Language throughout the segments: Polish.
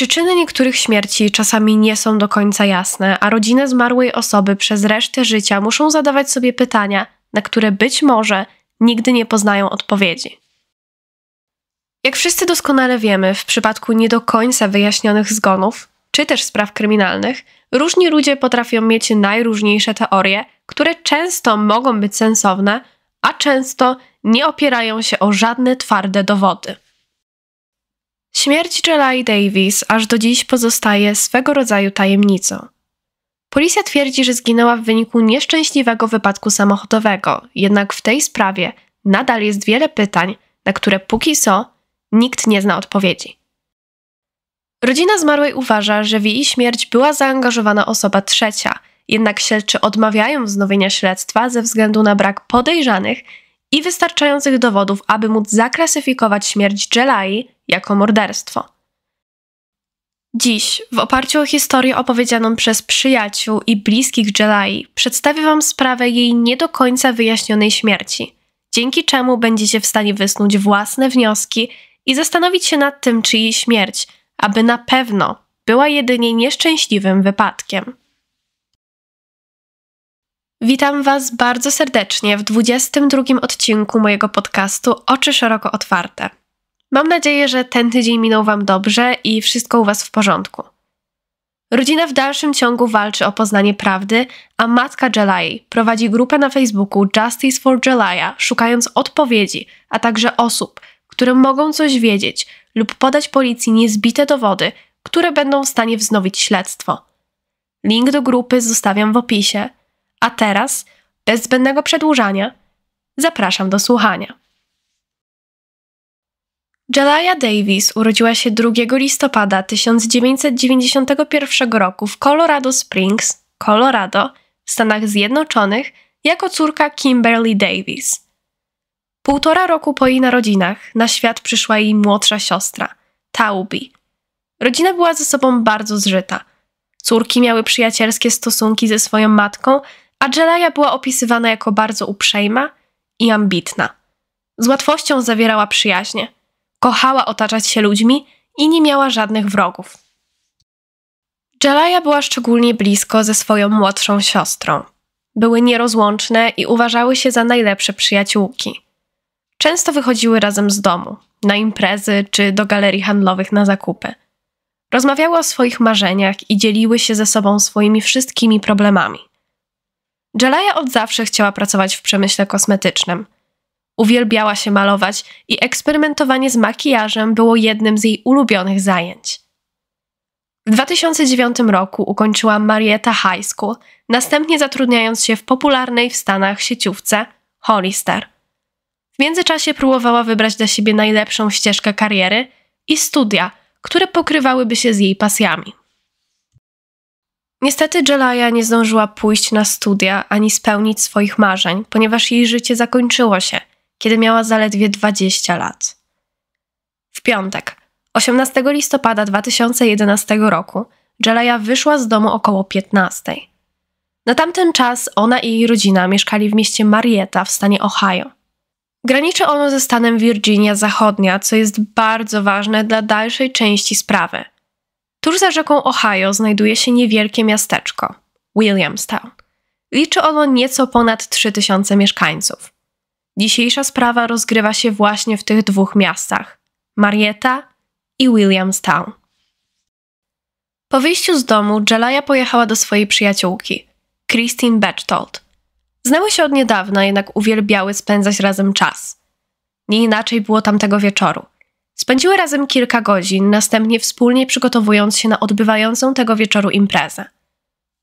Przyczyny niektórych śmierci czasami nie są do końca jasne, a rodziny zmarłej osoby przez resztę życia muszą zadawać sobie pytania, na które być może nigdy nie poznają odpowiedzi. Jak wszyscy doskonale wiemy, w przypadku nie do końca wyjaśnionych zgonów, czy też spraw kryminalnych, różni ludzie potrafią mieć najróżniejsze teorie, które często mogą być sensowne, a często nie opierają się o żadne twarde dowody. Śmierć Jelai Davis aż do dziś pozostaje swego rodzaju tajemnicą. Policja twierdzi, że zginęła w wyniku nieszczęśliwego wypadku samochodowego, jednak w tej sprawie nadal jest wiele pytań, na które póki co nikt nie zna odpowiedzi. Rodzina zmarłej uważa, że w jej śmierć była zaangażowana osoba trzecia, jednak śledczy odmawiają wznowienia śledztwa ze względu na brak podejrzanych i wystarczających dowodów, aby móc zaklasyfikować śmierć Jelai jako morderstwo. Dziś, w oparciu o historię opowiedzianą przez przyjaciół i bliskich Jelai, przedstawię Wam sprawę jej nie do końca wyjaśnionej śmierci, dzięki czemu będziecie w stanie wysnuć własne wnioski i zastanowić się nad tym, czy jej śmierć, aby na pewno była jedynie nieszczęśliwym wypadkiem. Witam Was bardzo serdecznie w 22 odcinku mojego podcastu Oczy Szeroko Otwarte. Mam nadzieję, że ten tydzień minął Wam dobrze i wszystko u Was w porządku. Rodzina w dalszym ciągu walczy o poznanie prawdy, a matka Jelai prowadzi grupę na Facebooku Justice for Jelaya, szukając odpowiedzi, a także osób, które mogą coś wiedzieć lub podać policji niezbite dowody, które będą w stanie wznowić śledztwo. Link do grupy zostawiam w opisie – a teraz, bez zbędnego przedłużania, zapraszam do słuchania. Jalaya Davis urodziła się 2 listopada 1991 roku w Colorado Springs, Colorado, w Stanach Zjednoczonych, jako córka Kimberly Davis. Półtora roku po jej narodzinach na świat przyszła jej młodsza siostra, Taubi. Rodzina była ze sobą bardzo zżyta. Córki miały przyjacielskie stosunki ze swoją matką, Ajalaya była opisywana jako bardzo uprzejma i ambitna. Z łatwością zawierała przyjaźnie, kochała otaczać się ludźmi i nie miała żadnych wrogów. Jalaya była szczególnie blisko ze swoją młodszą siostrą. Były nierozłączne i uważały się za najlepsze przyjaciółki. Często wychodziły razem z domu, na imprezy czy do galerii handlowych na zakupy. Rozmawiały o swoich marzeniach i dzieliły się ze sobą swoimi wszystkimi problemami. Jalaya od zawsze chciała pracować w przemyśle kosmetycznym. Uwielbiała się malować i eksperymentowanie z makijażem było jednym z jej ulubionych zajęć. W 2009 roku ukończyła Marietta High School, następnie zatrudniając się w popularnej w Stanach sieciówce Hollister. W międzyczasie próbowała wybrać dla siebie najlepszą ścieżkę kariery i studia, które pokrywałyby się z jej pasjami. Niestety Jelaya nie zdążyła pójść na studia ani spełnić swoich marzeń, ponieważ jej życie zakończyło się, kiedy miała zaledwie 20 lat. W piątek, 18 listopada 2011 roku, Jelaya wyszła z domu około 15. Na tamten czas ona i jej rodzina mieszkali w mieście Marietta w stanie Ohio. Graniczy ono ze stanem Virginia Zachodnia, co jest bardzo ważne dla dalszej części sprawy – Tuż za rzeką Ohio znajduje się niewielkie miasteczko Williamstown. Liczy ono nieco ponad 3000 mieszkańców. Dzisiejsza sprawa rozgrywa się właśnie w tych dwóch miastach Marietta i Williamstown. Po wyjściu z domu Jelaya pojechała do swojej przyjaciółki, Christine Bechtold. Znały się od niedawna, jednak uwielbiały spędzać razem czas. Nie inaczej było tamtego wieczoru – Spędziły razem kilka godzin, następnie wspólnie przygotowując się na odbywającą tego wieczoru imprezę.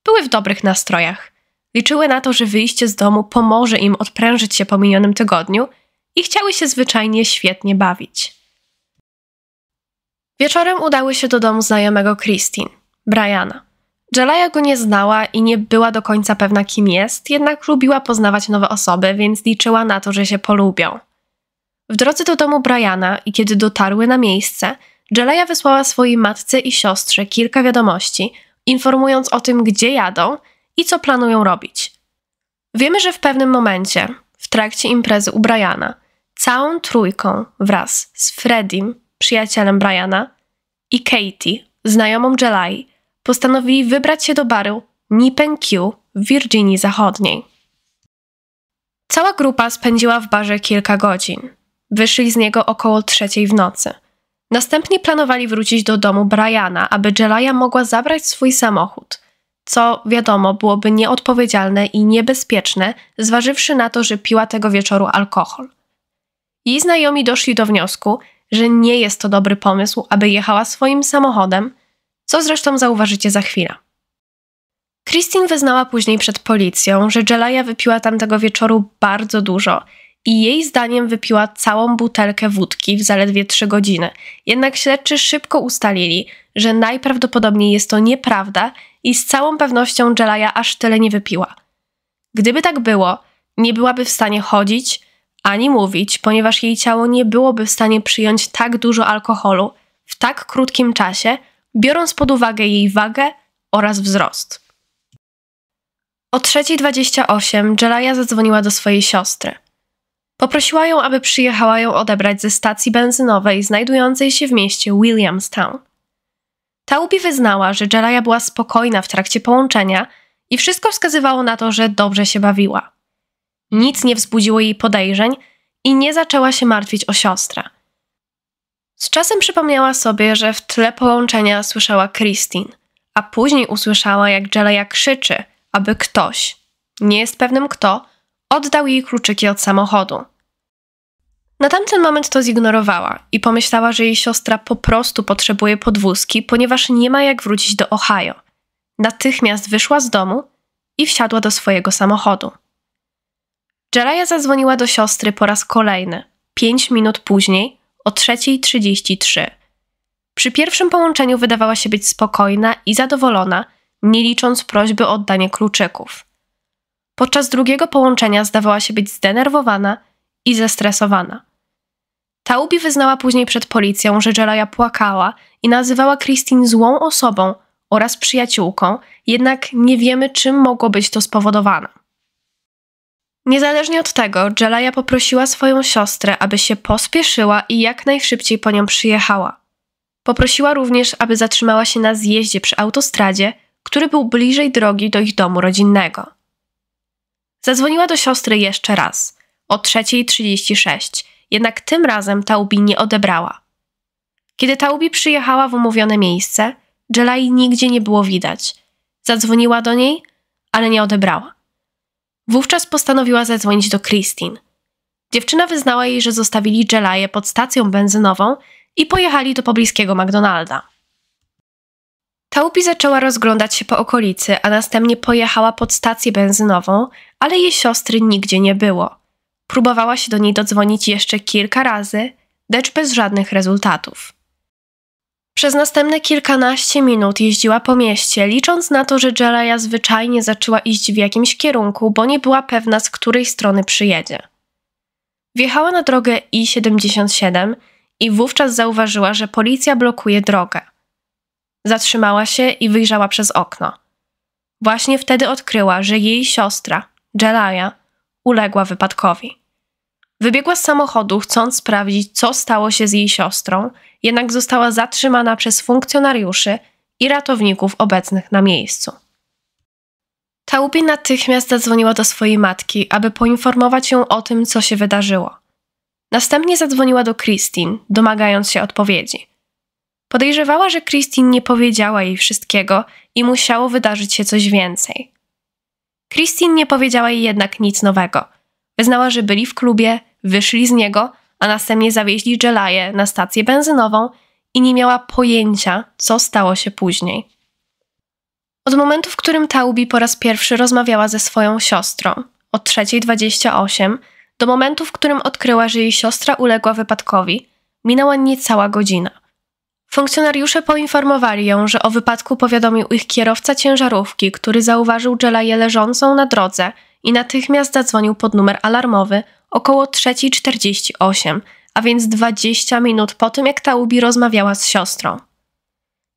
Były w dobrych nastrojach. Liczyły na to, że wyjście z domu pomoże im odprężyć się po minionym tygodniu i chciały się zwyczajnie świetnie bawić. Wieczorem udały się do domu znajomego Christine, Briana. Jelaya go nie znała i nie była do końca pewna, kim jest, jednak lubiła poznawać nowe osoby, więc liczyła na to, że się polubią. W drodze do domu Briana i kiedy dotarły na miejsce, Jeleja wysłała swojej matce i siostrze kilka wiadomości, informując o tym, gdzie jadą i co planują robić. Wiemy, że w pewnym momencie, w trakcie imprezy u Briana, całą trójką wraz z Fredim, przyjacielem Briana, i Katie, znajomą Jelai, postanowili wybrać się do baru Nipen Q w Virginii Zachodniej. Cała grupa spędziła w barze kilka godzin. Wyszli z niego około trzeciej w nocy. Następnie planowali wrócić do domu Briana, aby Jelaya mogła zabrać swój samochód, co wiadomo byłoby nieodpowiedzialne i niebezpieczne, zważywszy na to, że piła tego wieczoru alkohol. Jej znajomi doszli do wniosku, że nie jest to dobry pomysł, aby jechała swoim samochodem, co zresztą zauważycie za chwilę. Christine wyznała później przed policją, że Jelaya wypiła tamtego wieczoru bardzo dużo i jej zdaniem wypiła całą butelkę wódki w zaledwie 3 godziny. Jednak śledczy szybko ustalili, że najprawdopodobniej jest to nieprawda i z całą pewnością Jelaya aż tyle nie wypiła. Gdyby tak było, nie byłaby w stanie chodzić ani mówić, ponieważ jej ciało nie byłoby w stanie przyjąć tak dużo alkoholu w tak krótkim czasie, biorąc pod uwagę jej wagę oraz wzrost. O 3.28 Jelaya zadzwoniła do swojej siostry. Poprosiła ją, aby przyjechała ją odebrać ze stacji benzynowej znajdującej się w mieście Williamstown. Taubi wyznała, że Jelaja była spokojna w trakcie połączenia i wszystko wskazywało na to, że dobrze się bawiła. Nic nie wzbudziło jej podejrzeń i nie zaczęła się martwić o siostrę. Z czasem przypomniała sobie, że w tle połączenia słyszała Christine, a później usłyszała, jak Jelaja krzyczy, aby ktoś, nie jest pewnym kto, Oddał jej kluczyki od samochodu. Na tamten moment to zignorowała i pomyślała, że jej siostra po prostu potrzebuje podwózki, ponieważ nie ma jak wrócić do Ohio. Natychmiast wyszła z domu i wsiadła do swojego samochodu. Jaraya zadzwoniła do siostry po raz kolejny, pięć minut później, o 3.33. Przy pierwszym połączeniu wydawała się być spokojna i zadowolona, nie licząc prośby o oddanie kluczyków. Podczas drugiego połączenia zdawała się być zdenerwowana i zestresowana. Taubi wyznała później przed policją, że Jelaya płakała i nazywała Christine złą osobą oraz przyjaciółką, jednak nie wiemy, czym mogło być to spowodowane. Niezależnie od tego, Jelaya poprosiła swoją siostrę, aby się pospieszyła i jak najszybciej po nią przyjechała. Poprosiła również, aby zatrzymała się na zjeździe przy autostradzie, który był bliżej drogi do ich domu rodzinnego. Zadzwoniła do siostry jeszcze raz, o 3.36, jednak tym razem Taubi nie odebrała. Kiedy Taubi przyjechała w umówione miejsce, Jelai nigdzie nie było widać. Zadzwoniła do niej, ale nie odebrała. Wówczas postanowiła zadzwonić do Christine. Dziewczyna wyznała jej, że zostawili Jelaję pod stacją benzynową i pojechali do pobliskiego McDonalda. Taubi zaczęła rozglądać się po okolicy, a następnie pojechała pod stację benzynową, ale jej siostry nigdzie nie było. Próbowała się do niej dodzwonić jeszcze kilka razy, lecz bez żadnych rezultatów. Przez następne kilkanaście minut jeździła po mieście, licząc na to, że Jelaja zwyczajnie zaczęła iść w jakimś kierunku, bo nie była pewna, z której strony przyjedzie. Wjechała na drogę I-77 i wówczas zauważyła, że policja blokuje drogę. Zatrzymała się i wyjrzała przez okno. Właśnie wtedy odkryła, że jej siostra, Jelaya, uległa wypadkowi. Wybiegła z samochodu, chcąc sprawdzić, co stało się z jej siostrą, jednak została zatrzymana przez funkcjonariuszy i ratowników obecnych na miejscu. Taubi natychmiast zadzwoniła do swojej matki, aby poinformować ją o tym, co się wydarzyło. Następnie zadzwoniła do Christine, domagając się odpowiedzi. Podejrzewała, że Christine nie powiedziała jej wszystkiego i musiało wydarzyć się coś więcej. Christine nie powiedziała jej jednak nic nowego. Wyznała, że byli w klubie, wyszli z niego, a następnie zawieźli Jelaję na stację benzynową i nie miała pojęcia, co stało się później. Od momentu, w którym Taubi po raz pierwszy rozmawiała ze swoją siostrą, od 3.28 do momentu, w którym odkryła, że jej siostra uległa wypadkowi, minęła niecała godzina. Funkcjonariusze poinformowali ją, że o wypadku powiadomił ich kierowca ciężarówki, który zauważył Jelaję leżącą na drodze i natychmiast zadzwonił pod numer alarmowy około 3.48, a więc 20 minut po tym, jak Taubi rozmawiała z siostrą.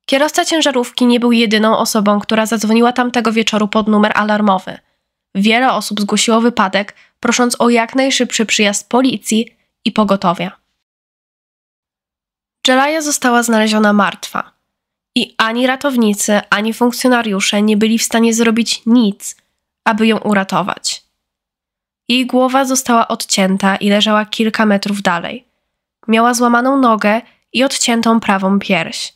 Kierowca ciężarówki nie był jedyną osobą, która zadzwoniła tamtego wieczoru pod numer alarmowy. Wiele osób zgłosiło wypadek, prosząc o jak najszybszy przyjazd policji i pogotowia. Dżelaja została znaleziona martwa. I ani ratownicy, ani funkcjonariusze nie byli w stanie zrobić nic, aby ją uratować. Jej głowa została odcięta i leżała kilka metrów dalej. Miała złamaną nogę i odciętą prawą pierś.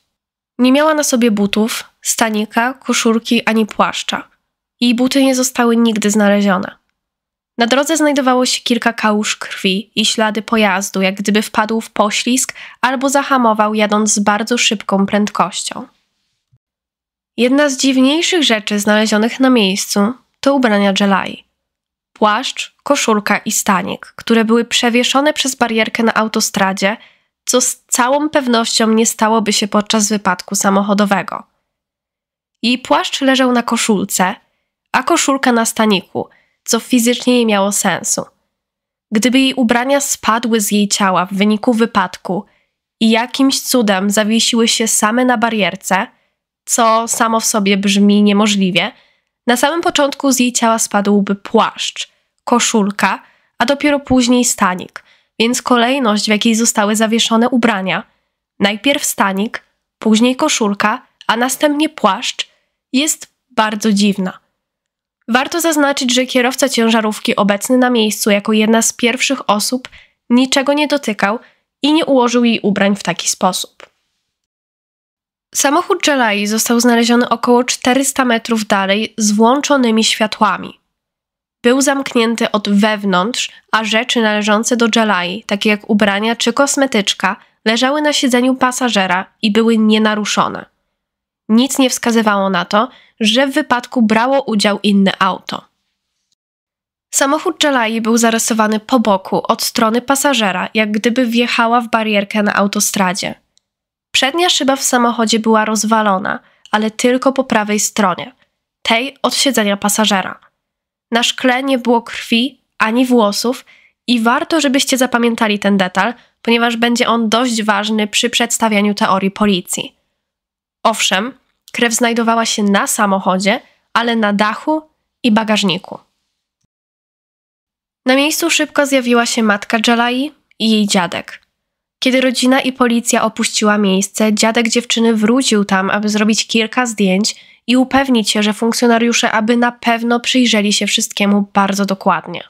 Nie miała na sobie butów, stanika, koszulki ani płaszcza. Jej buty nie zostały nigdy znalezione. Na drodze znajdowało się kilka kałuż krwi i ślady pojazdu, jak gdyby wpadł w poślizg albo zahamował jadąc z bardzo szybką prędkością. Jedna z dziwniejszych rzeczy znalezionych na miejscu to ubrania Jelai. Płaszcz, koszulka i stanik, które były przewieszone przez barierkę na autostradzie, co z całą pewnością nie stałoby się podczas wypadku samochodowego. Jej płaszcz leżał na koszulce, a koszulka na staniku – co fizycznie nie miało sensu. Gdyby jej ubrania spadły z jej ciała w wyniku wypadku i jakimś cudem zawiesiły się same na barierce, co samo w sobie brzmi niemożliwie, na samym początku z jej ciała spadłby płaszcz, koszulka, a dopiero później stanik, więc kolejność, w jakiej zostały zawieszone ubrania, najpierw stanik, później koszulka, a następnie płaszcz, jest bardzo dziwna. Warto zaznaczyć, że kierowca ciężarówki obecny na miejscu jako jedna z pierwszych osób niczego nie dotykał i nie ułożył jej ubrań w taki sposób. Samochód Jelai został znaleziony około 400 metrów dalej z włączonymi światłami. Był zamknięty od wewnątrz, a rzeczy należące do Jelai, takie jak ubrania czy kosmetyczka, leżały na siedzeniu pasażera i były nienaruszone. Nic nie wskazywało na to, że w wypadku brało udział inne auto. Samochód Jalai był zarysowany po boku, od strony pasażera, jak gdyby wjechała w barierkę na autostradzie. Przednia szyba w samochodzie była rozwalona, ale tylko po prawej stronie, tej od siedzenia pasażera. Na szkle nie było krwi ani włosów i warto, żebyście zapamiętali ten detal, ponieważ będzie on dość ważny przy przedstawianiu teorii policji. Owszem, Krew znajdowała się na samochodzie, ale na dachu i bagażniku. Na miejscu szybko zjawiła się matka Jalai i jej dziadek. Kiedy rodzina i policja opuściła miejsce, dziadek dziewczyny wrócił tam, aby zrobić kilka zdjęć i upewnić się, że funkcjonariusze aby na pewno przyjrzeli się wszystkiemu bardzo dokładnie.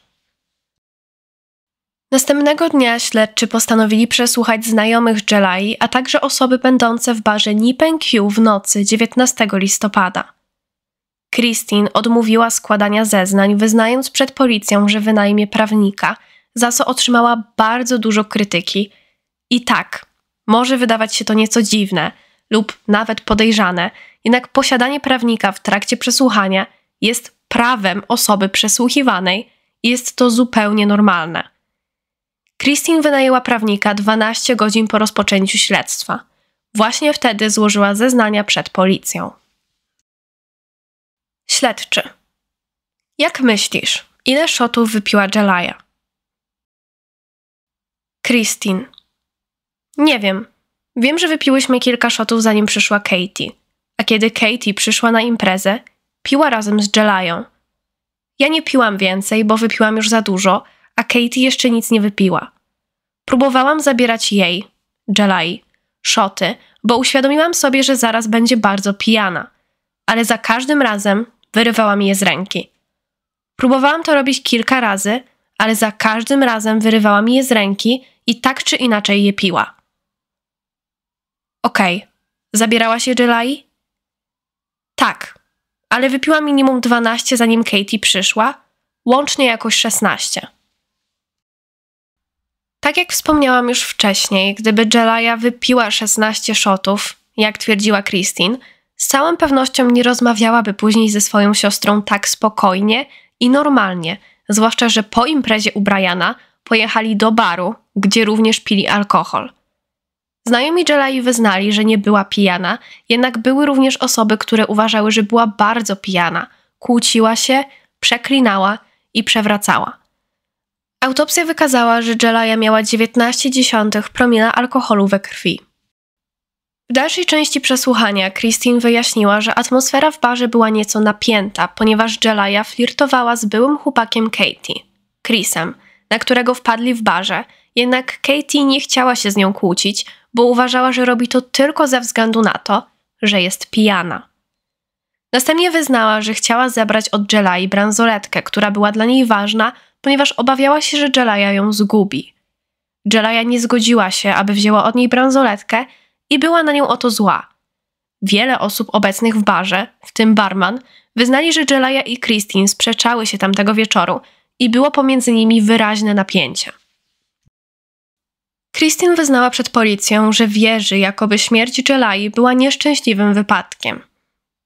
Następnego dnia śledczy postanowili przesłuchać znajomych Jelai, a także osoby będące w barze Nipen Q w nocy 19 listopada. Christine odmówiła składania zeznań, wyznając przed policją, że wynajmie prawnika, za co otrzymała bardzo dużo krytyki. I tak, może wydawać się to nieco dziwne lub nawet podejrzane, jednak posiadanie prawnika w trakcie przesłuchania jest prawem osoby przesłuchiwanej i jest to zupełnie normalne. Christine wynajęła prawnika 12 godzin po rozpoczęciu śledztwa. Właśnie wtedy złożyła zeznania przed policją. Śledczy. Jak myślisz, ile szotów wypiła Jelaya? Christine. Nie wiem. Wiem, że wypiłyśmy kilka szotów zanim przyszła Katie. A kiedy Katie przyszła na imprezę, piła razem z Jelają. Ja nie piłam więcej, bo wypiłam już za dużo, a Katie jeszcze nic nie wypiła. Próbowałam zabierać jej, Jalai, szoty, bo uświadomiłam sobie, że zaraz będzie bardzo pijana, ale za każdym razem wyrywała mi je z ręki. Próbowałam to robić kilka razy, ale za każdym razem wyrywała mi je z ręki i tak czy inaczej je piła. Okej, okay. zabierała się Jelai? Tak, ale wypiła minimum 12 zanim Katie przyszła, łącznie jakoś 16. Tak jak wspomniałam już wcześniej, gdyby Jelaya wypiła 16 szotów, jak twierdziła Christine, z całą pewnością nie rozmawiałaby później ze swoją siostrą tak spokojnie i normalnie, zwłaszcza, że po imprezie u Briana pojechali do baru, gdzie również pili alkohol. Znajomi Jelai wyznali, że nie była pijana, jednak były również osoby, które uważały, że była bardzo pijana, kłóciła się, przeklinała i przewracała. Autopsja wykazała, że Jelaya miała 19,1 promila alkoholu we krwi. W dalszej części przesłuchania Christine wyjaśniła, że atmosfera w barze była nieco napięta, ponieważ Jelaya flirtowała z byłym chłopakiem Katie, Chrisem, na którego wpadli w barze, jednak Katie nie chciała się z nią kłócić, bo uważała, że robi to tylko ze względu na to, że jest pijana. Następnie wyznała, że chciała zebrać od Jelai bransoletkę, która była dla niej ważna, ponieważ obawiała się, że Jelaya ją zgubi. Jelaya nie zgodziła się, aby wzięła od niej bransoletkę i była na nią oto zła. Wiele osób obecnych w barze, w tym barman, wyznali, że Jelaya i Christine sprzeczały się tamtego wieczoru i było pomiędzy nimi wyraźne napięcie. Christine wyznała przed policją, że wierzy, jakoby śmierć Jelai była nieszczęśliwym wypadkiem.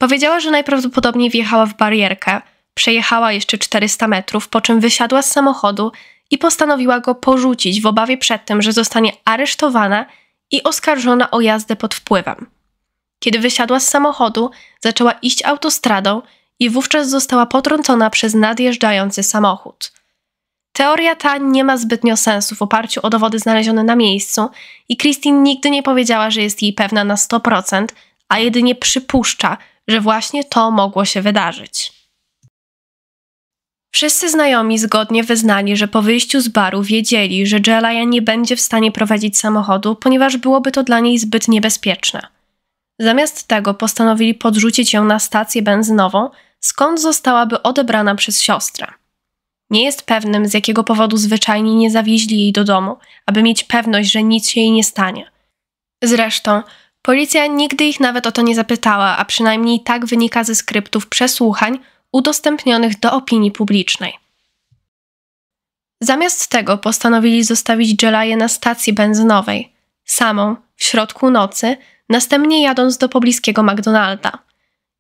Powiedziała, że najprawdopodobniej wjechała w barierkę – Przejechała jeszcze 400 metrów, po czym wysiadła z samochodu i postanowiła go porzucić w obawie przed tym, że zostanie aresztowana i oskarżona o jazdę pod wpływem. Kiedy wysiadła z samochodu, zaczęła iść autostradą i wówczas została potrącona przez nadjeżdżający samochód. Teoria ta nie ma zbytnio sensu w oparciu o dowody znalezione na miejscu i Christine nigdy nie powiedziała, że jest jej pewna na 100%, a jedynie przypuszcza, że właśnie to mogło się wydarzyć. Wszyscy znajomi zgodnie wyznali, że po wyjściu z baru wiedzieli, że Jelaya nie będzie w stanie prowadzić samochodu, ponieważ byłoby to dla niej zbyt niebezpieczne. Zamiast tego postanowili podrzucić ją na stację benzynową, skąd zostałaby odebrana przez siostrę. Nie jest pewnym, z jakiego powodu zwyczajnie nie zawieźli jej do domu, aby mieć pewność, że nic się jej nie stanie. Zresztą, policja nigdy ich nawet o to nie zapytała, a przynajmniej tak wynika ze skryptów przesłuchań, udostępnionych do opinii publicznej. Zamiast tego postanowili zostawić Jelaję na stacji benzynowej, samą, w środku nocy, następnie jadąc do pobliskiego McDonalda.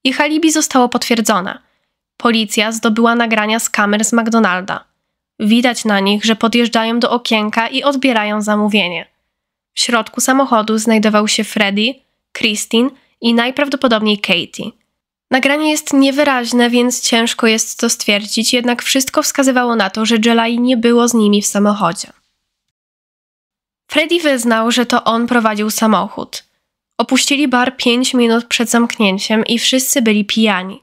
Ich alibi zostało potwierdzone. Policja zdobyła nagrania z kamer z McDonalda. Widać na nich, że podjeżdżają do okienka i odbierają zamówienie. W środku samochodu znajdował się Freddy, Christine i najprawdopodobniej Katie. Nagranie jest niewyraźne, więc ciężko jest to stwierdzić, jednak wszystko wskazywało na to, że Jelai nie było z nimi w samochodzie. Freddy wyznał, że to on prowadził samochód. Opuścili bar pięć minut przed zamknięciem i wszyscy byli pijani.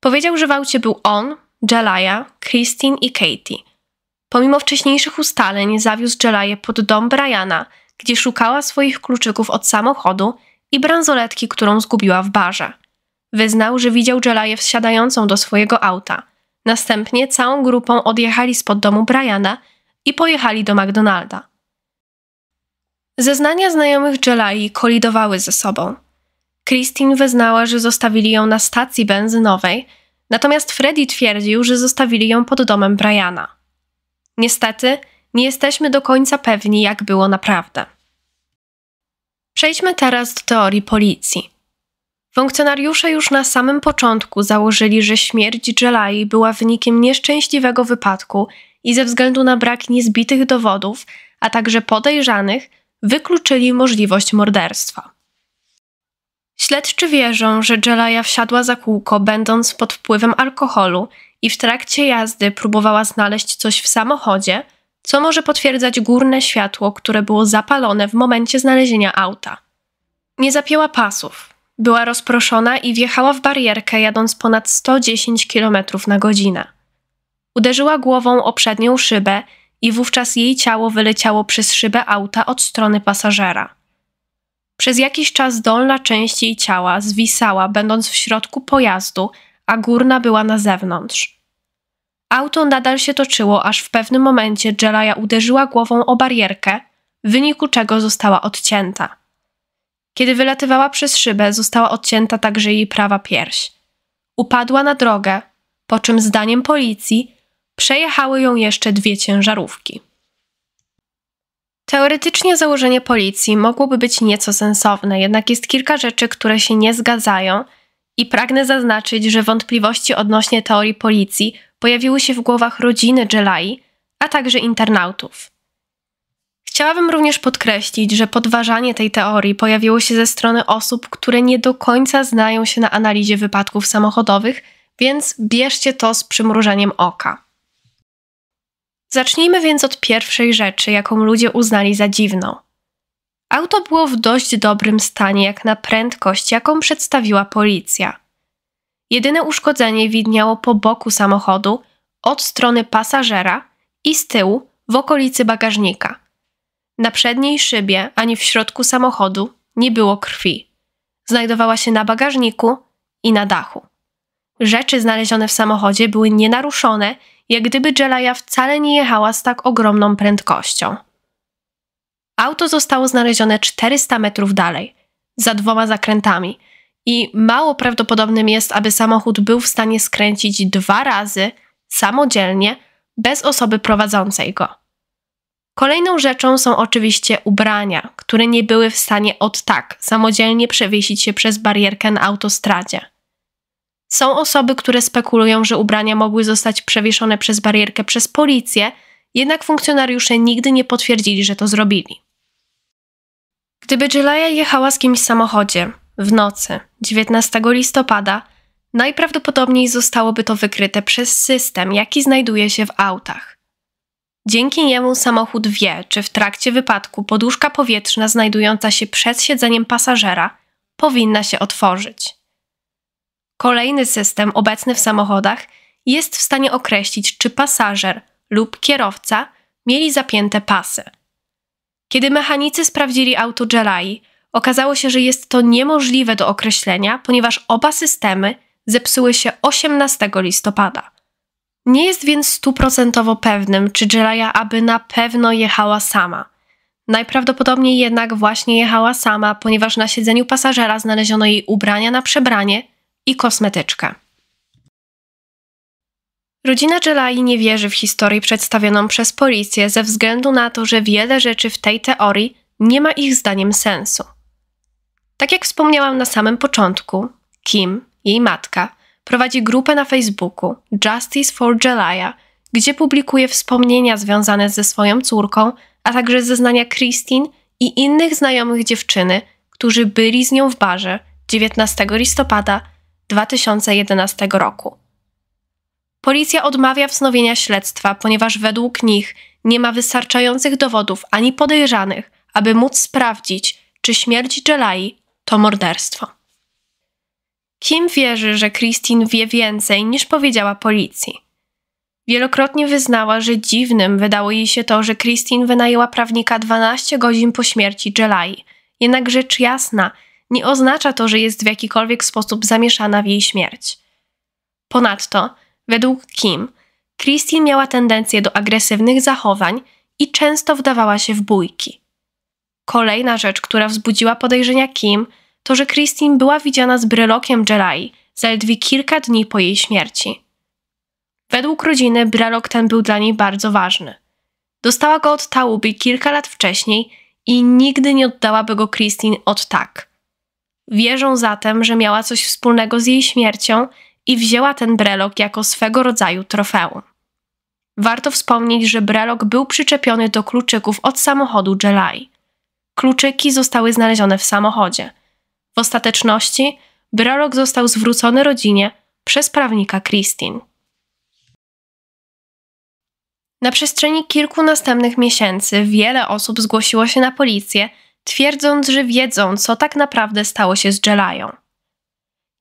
Powiedział, że w aucie był on, Jelaya, Christine i Katie. Pomimo wcześniejszych ustaleń zawiózł Jelaję pod dom Briana, gdzie szukała swoich kluczyków od samochodu i bransoletki, którą zgubiła w barze. Wyznał, że widział Jelaję wsiadającą do swojego auta. Następnie całą grupą odjechali spod domu Briana i pojechali do McDonalda. Zeznania znajomych Jelai kolidowały ze sobą. Christine wyznała, że zostawili ją na stacji benzynowej, natomiast Freddy twierdził, że zostawili ją pod domem Briana. Niestety, nie jesteśmy do końca pewni, jak było naprawdę. Przejdźmy teraz do teorii policji. Funkcjonariusze już na samym początku założyli, że śmierć Jelai była wynikiem nieszczęśliwego wypadku i ze względu na brak niezbitych dowodów, a także podejrzanych, wykluczyli możliwość morderstwa. Śledczy wierzą, że Jelaja wsiadła za kółko, będąc pod wpływem alkoholu i w trakcie jazdy próbowała znaleźć coś w samochodzie, co może potwierdzać górne światło, które było zapalone w momencie znalezienia auta. Nie zapięła pasów, była rozproszona i wjechała w barierkę, jadąc ponad 110 km na godzinę. Uderzyła głową o przednią szybę i wówczas jej ciało wyleciało przez szybę auta od strony pasażera. Przez jakiś czas dolna część jej ciała zwisała, będąc w środku pojazdu, a górna była na zewnątrz. Auto nadal się toczyło, aż w pewnym momencie Jelaya uderzyła głową o barierkę, w wyniku czego została odcięta. Kiedy wylatywała przez szybę, została odcięta także jej prawa pierś. Upadła na drogę, po czym zdaniem policji przejechały ją jeszcze dwie ciężarówki. Teoretycznie założenie policji mogłoby być nieco sensowne, jednak jest kilka rzeczy, które się nie zgadzają i pragnę zaznaczyć, że wątpliwości odnośnie teorii policji pojawiły się w głowach rodziny Jelai, a także internautów. Chciałabym również podkreślić, że podważanie tej teorii pojawiło się ze strony osób, które nie do końca znają się na analizie wypadków samochodowych, więc bierzcie to z przymrużeniem oka. Zacznijmy więc od pierwszej rzeczy, jaką ludzie uznali za dziwną. Auto było w dość dobrym stanie jak na prędkość, jaką przedstawiła policja. Jedyne uszkodzenie widniało po boku samochodu, od strony pasażera i z tyłu w okolicy bagażnika – na przedniej szybie ani w środku samochodu nie było krwi. Znajdowała się na bagażniku i na dachu. Rzeczy znalezione w samochodzie były nienaruszone, jak gdyby Jelaja wcale nie jechała z tak ogromną prędkością. Auto zostało znalezione 400 metrów dalej, za dwoma zakrętami, i mało prawdopodobnym jest, aby samochód był w stanie skręcić dwa razy samodzielnie bez osoby prowadzącej go. Kolejną rzeczą są oczywiście ubrania, które nie były w stanie od tak samodzielnie przewiesić się przez barierkę na autostradzie. Są osoby, które spekulują, że ubrania mogły zostać przewieszone przez barierkę przez policję, jednak funkcjonariusze nigdy nie potwierdzili, że to zrobili. Gdyby Jelaya jechała z kimś w samochodzie w nocy 19 listopada, najprawdopodobniej zostałoby to wykryte przez system, jaki znajduje się w autach. Dzięki niemu samochód wie, czy w trakcie wypadku poduszka powietrzna znajdująca się przed siedzeniem pasażera powinna się otworzyć. Kolejny system obecny w samochodach jest w stanie określić, czy pasażer lub kierowca mieli zapięte pasy. Kiedy mechanicy sprawdzili auto Jerai, okazało się, że jest to niemożliwe do określenia, ponieważ oba systemy zepsuły się 18 listopada. Nie jest więc stuprocentowo pewnym, czy Jiraiya aby na pewno jechała sama. Najprawdopodobniej jednak właśnie jechała sama, ponieważ na siedzeniu pasażera znaleziono jej ubrania na przebranie i kosmetyczkę. Rodzina Jelai nie wierzy w historię przedstawioną przez policję ze względu na to, że wiele rzeczy w tej teorii nie ma ich zdaniem sensu. Tak jak wspomniałam na samym początku, Kim, jej matka, Prowadzi grupę na Facebooku Justice for Jelaya, gdzie publikuje wspomnienia związane ze swoją córką, a także zeznania Christine i innych znajomych dziewczyny, którzy byli z nią w barze 19 listopada 2011 roku. Policja odmawia wznowienia śledztwa, ponieważ według nich nie ma wystarczających dowodów ani podejrzanych, aby móc sprawdzić, czy śmierć Jelai to morderstwo. Kim wierzy, że Christine wie więcej niż powiedziała policji. Wielokrotnie wyznała, że dziwnym wydało jej się to, że Christine wynajęła prawnika 12 godzin po śmierci Jelai. Jednak rzecz jasna, nie oznacza to, że jest w jakikolwiek sposób zamieszana w jej śmierć. Ponadto, według Kim, Christine miała tendencję do agresywnych zachowań i często wdawała się w bójki. Kolejna rzecz, która wzbudziła podejrzenia Kim – to, że Christine była widziana z brelokiem Jelai zaledwie kilka dni po jej śmierci. Według rodziny brelok ten był dla niej bardzo ważny. Dostała go od Tałuby kilka lat wcześniej i nigdy nie oddałaby go Christine od tak. Wierzą zatem, że miała coś wspólnego z jej śmiercią i wzięła ten brelok jako swego rodzaju trofeum. Warto wspomnieć, że brelok był przyczepiony do kluczyków od samochodu Jelai. Kluczyki zostały znalezione w samochodzie – w ostateczności wyrok został zwrócony rodzinie przez prawnika Christine. Na przestrzeni kilku następnych miesięcy wiele osób zgłosiło się na policję, twierdząc, że wiedzą, co tak naprawdę stało się z Jelają.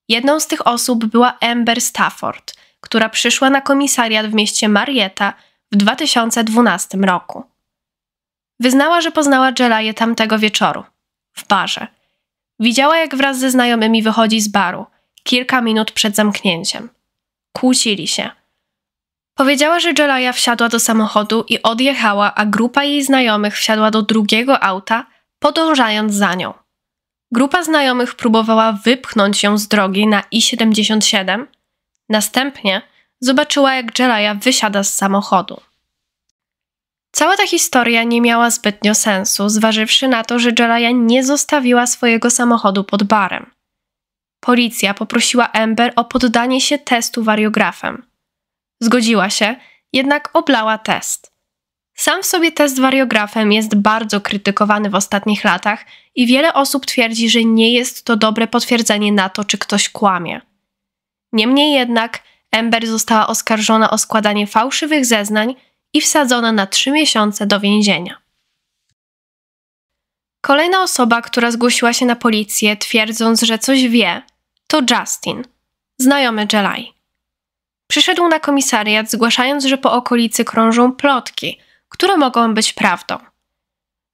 Jedną z tych osób była Amber Stafford, która przyszła na komisariat w mieście Marietta w 2012 roku. Wyznała, że poznała Jelaję tamtego wieczoru, w barze – Widziała, jak wraz ze znajomymi wychodzi z baru, kilka minut przed zamknięciem. Kłócili się. Powiedziała, że Jelaja wsiadła do samochodu i odjechała, a grupa jej znajomych wsiadła do drugiego auta, podążając za nią. Grupa znajomych próbowała wypchnąć ją z drogi na I-77. Następnie zobaczyła, jak Jelaya wysiada z samochodu. Cała ta historia nie miała zbytnio sensu, zważywszy na to, że Jelaya nie zostawiła swojego samochodu pod barem. Policja poprosiła Amber o poddanie się testu wariografem. Zgodziła się, jednak oblała test. Sam w sobie test wariografem jest bardzo krytykowany w ostatnich latach i wiele osób twierdzi, że nie jest to dobre potwierdzenie na to, czy ktoś kłamie. Niemniej jednak Amber została oskarżona o składanie fałszywych zeznań i wsadzona na 3 miesiące do więzienia. Kolejna osoba, która zgłosiła się na policję, twierdząc, że coś wie, to Justin, znajomy Jelai. Przyszedł na komisariat, zgłaszając, że po okolicy krążą plotki, które mogą być prawdą.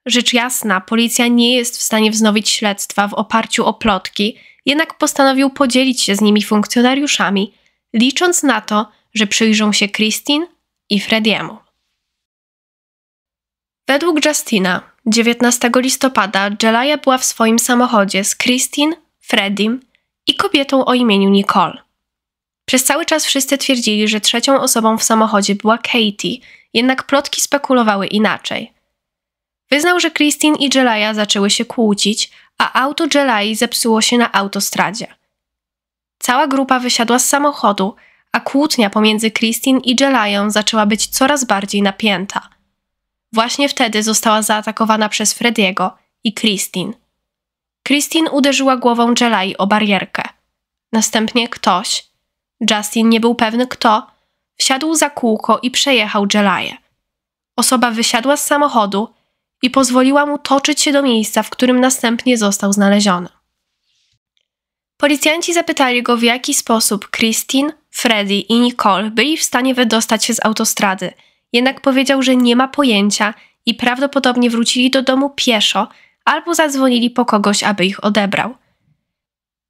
Rzecz jasna, policja nie jest w stanie wznowić śledztwa w oparciu o plotki, jednak postanowił podzielić się z nimi funkcjonariuszami, licząc na to, że przyjrzą się Christine i Frediemu. Według Justina 19 listopada Jelaya była w swoim samochodzie z Christine, Fredim i kobietą o imieniu Nicole. Przez cały czas wszyscy twierdzili, że trzecią osobą w samochodzie była Katie, jednak plotki spekulowały inaczej. Wyznał, że Christine i Jelaya zaczęły się kłócić, a auto Jelai zepsuło się na autostradzie. Cała grupa wysiadła z samochodu, a kłótnia pomiędzy Christine i Jelają zaczęła być coraz bardziej napięta – Właśnie wtedy została zaatakowana przez Frediego i Christine. Christine uderzyła głową Jelai o barierkę. Następnie ktoś, Justin nie był pewny kto, wsiadł za kółko i przejechał Jelaję. Osoba wysiadła z samochodu i pozwoliła mu toczyć się do miejsca, w którym następnie został znaleziony. Policjanci zapytali go, w jaki sposób Christine, Freddy i Nicole byli w stanie wydostać się z autostrady – jednak powiedział, że nie ma pojęcia i prawdopodobnie wrócili do domu pieszo albo zadzwonili po kogoś, aby ich odebrał.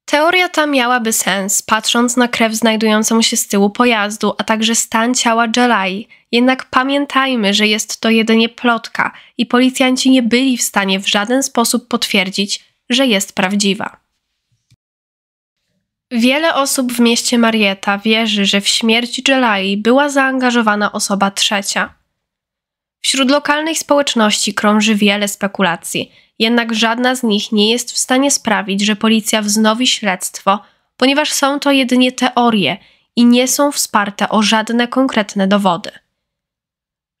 Teoria ta miałaby sens, patrząc na krew znajdującą się z tyłu pojazdu, a także stan ciała Jelai. Jednak pamiętajmy, że jest to jedynie plotka i policjanci nie byli w stanie w żaden sposób potwierdzić, że jest prawdziwa. Wiele osób w mieście Marieta wierzy, że w śmierć Jelai była zaangażowana osoba trzecia. Wśród lokalnych społeczności krąży wiele spekulacji, jednak żadna z nich nie jest w stanie sprawić, że policja wznowi śledztwo, ponieważ są to jedynie teorie i nie są wsparte o żadne konkretne dowody.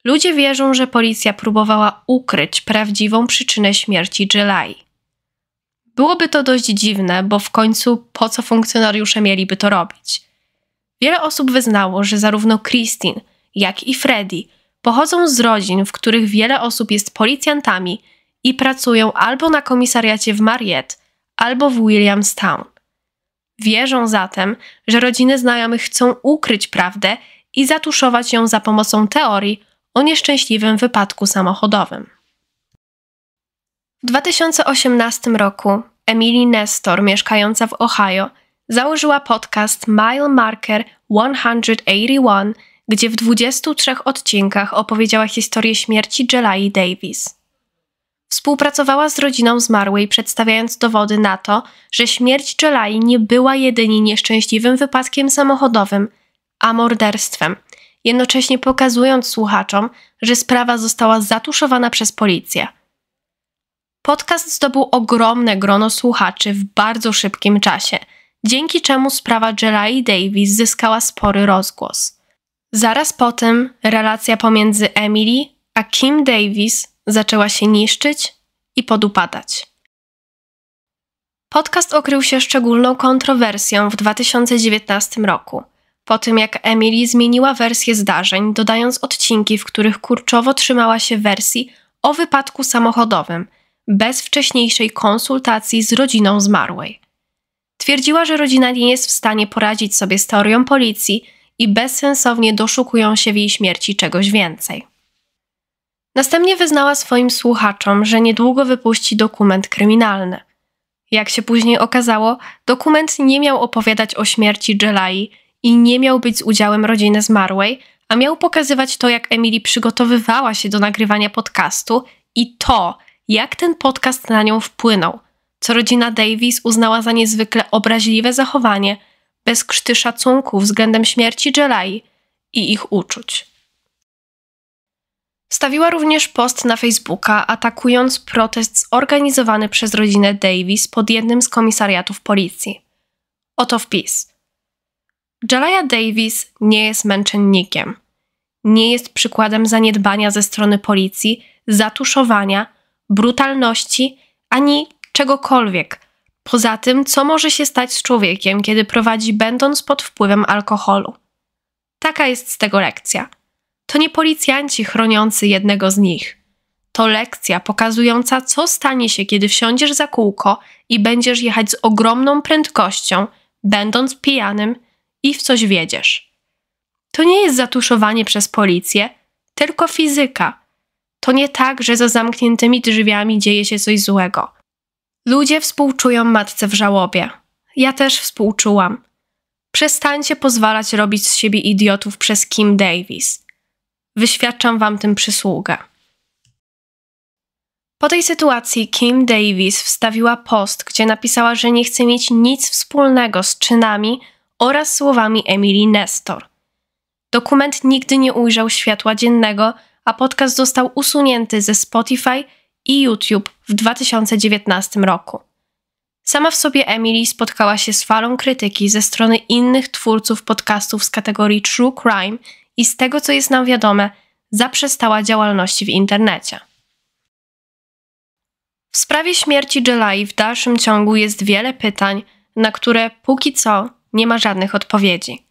Ludzie wierzą, że policja próbowała ukryć prawdziwą przyczynę śmierci Jelai. Byłoby to dość dziwne, bo w końcu po co funkcjonariusze mieliby to robić? Wiele osób wyznało, że zarówno Christine, jak i Freddy pochodzą z rodzin, w których wiele osób jest policjantami i pracują albo na komisariacie w Mariette, albo w Williamstown. Wierzą zatem, że rodziny znajomych chcą ukryć prawdę i zatuszować ją za pomocą teorii o nieszczęśliwym wypadku samochodowym. W 2018 roku Emily Nestor, mieszkająca w Ohio, założyła podcast Mile Marker 181, gdzie w 23 odcinkach opowiedziała historię śmierci Jelai Davis. Współpracowała z rodziną zmarłej, przedstawiając dowody na to, że śmierć Jelai nie była jedynie nieszczęśliwym wypadkiem samochodowym, a morderstwem, jednocześnie pokazując słuchaczom, że sprawa została zatuszowana przez policję – Podcast zdobył ogromne grono słuchaczy w bardzo szybkim czasie, dzięki czemu sprawa Jelai Davis zyskała spory rozgłos. Zaraz potem relacja pomiędzy Emily a Kim Davis zaczęła się niszczyć i podupadać. Podcast okrył się szczególną kontrowersją w 2019 roku, po tym jak Emily zmieniła wersję zdarzeń, dodając odcinki, w których kurczowo trzymała się wersji o wypadku samochodowym – bez wcześniejszej konsultacji z rodziną zmarłej. Twierdziła, że rodzina nie jest w stanie poradzić sobie z teorią policji i bezsensownie doszukują się w jej śmierci czegoś więcej. Następnie wyznała swoim słuchaczom, że niedługo wypuści dokument kryminalny. Jak się później okazało, dokument nie miał opowiadać o śmierci Jelai i nie miał być z udziałem rodziny zmarłej, a miał pokazywać to, jak Emily przygotowywała się do nagrywania podcastu i to, jak ten podcast na nią wpłynął, co rodzina Davis uznała za niezwykle obraźliwe zachowanie, bez krzty szacunku względem śmierci Jelai i ich uczuć. Stawiła również post na Facebooka, atakując protest zorganizowany przez rodzinę Davis pod jednym z komisariatów policji. Oto wpis. Jalaya Davis nie jest męczennikiem. Nie jest przykładem zaniedbania ze strony policji, zatuszowania brutalności, ani czegokolwiek. Poza tym, co może się stać z człowiekiem, kiedy prowadzi będąc pod wpływem alkoholu. Taka jest z tego lekcja. To nie policjanci chroniący jednego z nich. To lekcja pokazująca, co stanie się, kiedy wsiądziesz za kółko i będziesz jechać z ogromną prędkością, będąc pijanym i w coś wiedziesz. To nie jest zatuszowanie przez policję, tylko fizyka – to nie tak, że za zamkniętymi drzwiami dzieje się coś złego. Ludzie współczują matce w żałobie. Ja też współczułam. Przestańcie pozwalać robić z siebie idiotów przez Kim Davis. Wyświadczam wam tym przysługę. Po tej sytuacji Kim Davis wstawiła post, gdzie napisała, że nie chce mieć nic wspólnego z czynami oraz słowami Emily Nestor. Dokument nigdy nie ujrzał światła dziennego, a podcast został usunięty ze Spotify i YouTube w 2019 roku. Sama w sobie Emily spotkała się z falą krytyki ze strony innych twórców podcastów z kategorii True Crime i z tego co jest nam wiadome, zaprzestała działalności w internecie. W sprawie śmierci Jelai w dalszym ciągu jest wiele pytań, na które póki co nie ma żadnych odpowiedzi.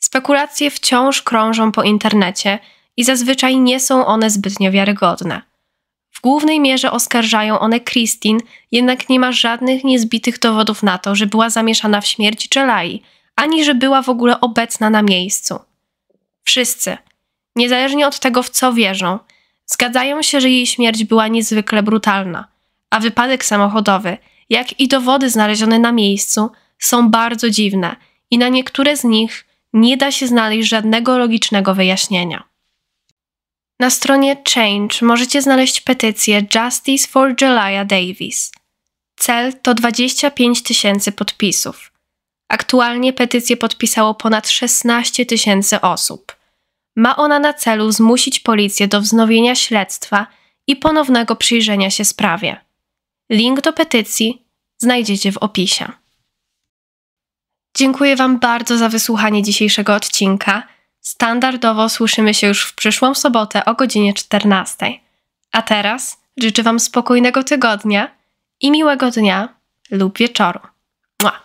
Spekulacje wciąż krążą po internecie – i zazwyczaj nie są one zbytnio wiarygodne. W głównej mierze oskarżają one Christine, jednak nie ma żadnych niezbitych dowodów na to, że była zamieszana w śmierć Jelai, ani że była w ogóle obecna na miejscu. Wszyscy, niezależnie od tego w co wierzą, zgadzają się, że jej śmierć była niezwykle brutalna, a wypadek samochodowy, jak i dowody znalezione na miejscu, są bardzo dziwne i na niektóre z nich nie da się znaleźć żadnego logicznego wyjaśnienia. Na stronie Change możecie znaleźć petycję Justice for Jelaya Davis. Cel to 25 tysięcy podpisów. Aktualnie petycję podpisało ponad 16 tysięcy osób. Ma ona na celu zmusić policję do wznowienia śledztwa i ponownego przyjrzenia się sprawie. Link do petycji znajdziecie w opisie. Dziękuję Wam bardzo za wysłuchanie dzisiejszego odcinka. Standardowo słyszymy się już w przyszłą sobotę o godzinie 14. A teraz życzę Wam spokojnego tygodnia i miłego dnia lub wieczoru. Mua.